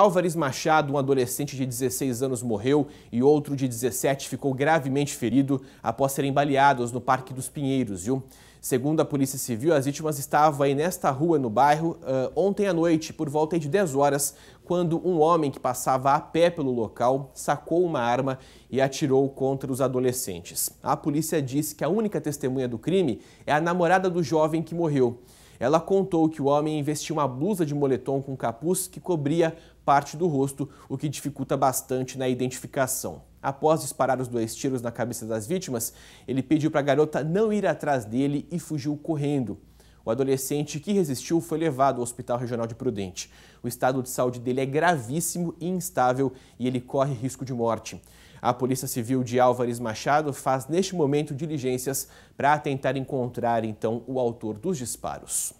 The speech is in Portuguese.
Álvares Machado, um adolescente de 16 anos, morreu e outro de 17 ficou gravemente ferido após serem baleados no Parque dos Pinheiros, viu? Segundo a Polícia Civil, as vítimas estavam aí nesta rua no bairro uh, ontem à noite, por volta de 10 horas, quando um homem que passava a pé pelo local sacou uma arma e atirou contra os adolescentes. A polícia diz que a única testemunha do crime é a namorada do jovem que morreu. Ela contou que o homem investiu uma blusa de moletom com capuz que cobria parte do rosto, o que dificulta bastante na identificação. Após disparar os dois tiros na cabeça das vítimas, ele pediu para a garota não ir atrás dele e fugiu correndo. O adolescente que resistiu foi levado ao Hospital Regional de Prudente. O estado de saúde dele é gravíssimo e instável e ele corre risco de morte. A Polícia Civil de Álvares Machado faz neste momento diligências para tentar encontrar então o autor dos disparos.